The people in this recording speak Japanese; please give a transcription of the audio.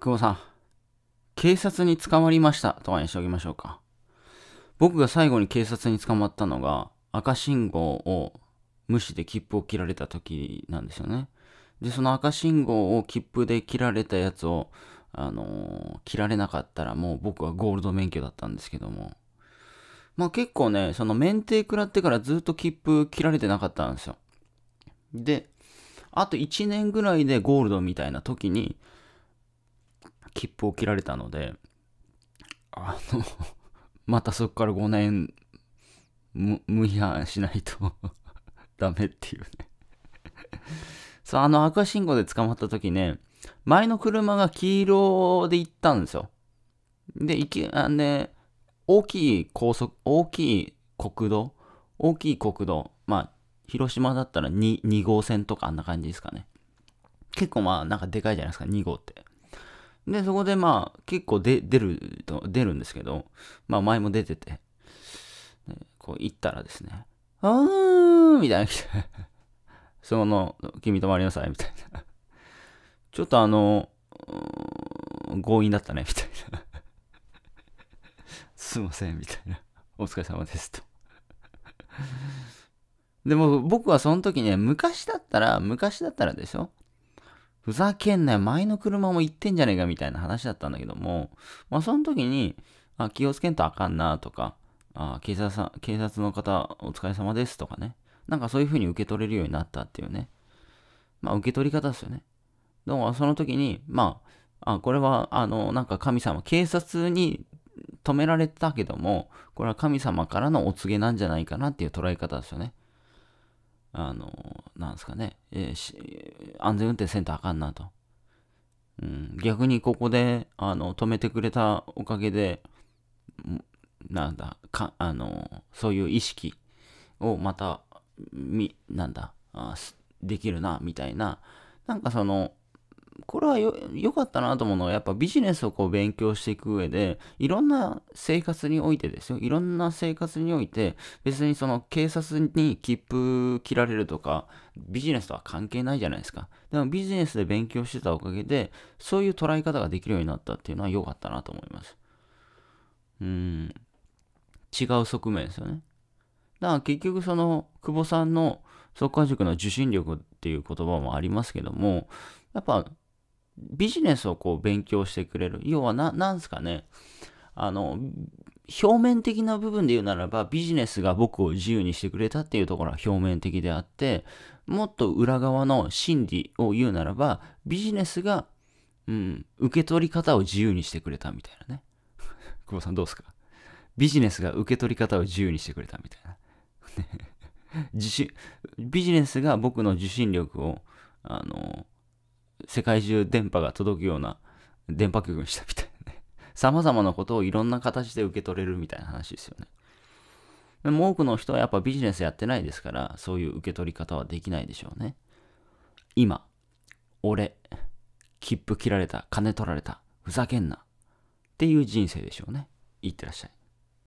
久保さん、警察に捕まりましたとかにしておきましょうか。僕が最後に警察に捕まったのが、赤信号を無視で切符を切られた時なんですよね。で、その赤信号を切符で切られたやつを、あのー、切られなかったらもう僕はゴールド免許だったんですけども。まあ結構ね、その免停食らってからずっと切符切られてなかったんですよ。で、あと1年ぐらいでゴールドみたいな時に、切符を切られたので、あの またそこから5年無、無違反しないと ダメっていうねそう、あの赤信号で捕まった時ね、前の車が黄色で行ったんですよ。で、行き、あね、大きい高速、大きい国道、大きい国道、まあ、広島だったら 2, 2号線とかあんな感じですかね。結構まあ、なんかでかいじゃないですか、2号って。で、そこでまあ、結構で出る、出るんですけど、まあ前も出てて、こう行ったらですね、あーみたいなその、君とまりなさい、みたいな。ちょっとあの、強引だったね、みたいな。すいません、みたいな。お疲れ様です、と。でも僕はその時ね、昔だったら、昔だったらでしょふざけんなよ、前の車も行ってんじゃねえかみたいな話だったんだけども、まあその時に、あ気をつけんとあかんなとか、あ警察さ警察の方お疲れ様ですとかね、なんかそういう風に受け取れるようになったっていうね、まあ受け取り方ですよね。でもその時に、まあ、あこれは、あの、なんか神様、警察に止められたけども、これは神様からのお告げなんじゃないかなっていう捉え方ですよね。あの、なんですかね、えー、安全運転せんとあかんなと。うん、逆にここであの止めてくれたおかげで、なんだ、かあのそういう意識をまた、みなんだあ、できるな、みたいな、なんかその、これは良かったなと思うのは、やっぱビジネスをこう勉強していく上で、いろんな生活においてですよ。いろんな生活において、別にその警察に切符切られるとか、ビジネスとは関係ないじゃないですか。でもビジネスで勉強してたおかげで、そういう捉え方ができるようになったっていうのは良かったなと思います。うん。違う側面ですよね。だから結局その、久保さんの、速化塾の受信力っていう言葉もありますけども、やっぱビジネスをこう勉強してくれる。要はな、なんすかね。あの、表面的な部分で言うならば、ビジネスが僕を自由にしてくれたっていうところは表面的であって、もっと裏側の心理を言うならば、ビジネスが、うん、受け取り方を自由にしてくれたみたいなね。久保さんどうすかビジネスが受け取り方を自由にしてくれたみたいな。自信ビジネスが僕の受信力を、あの、世界中電波が届くような電波局にしたみたいなね。様々なことをいろんな形で受け取れるみたいな話ですよね。でも多くの人はやっぱビジネスやってないですから、そういう受け取り方はできないでしょうね。今、俺、切符切られた、金取られた、ふざけんな。っていう人生でしょうね。いってらっしゃい。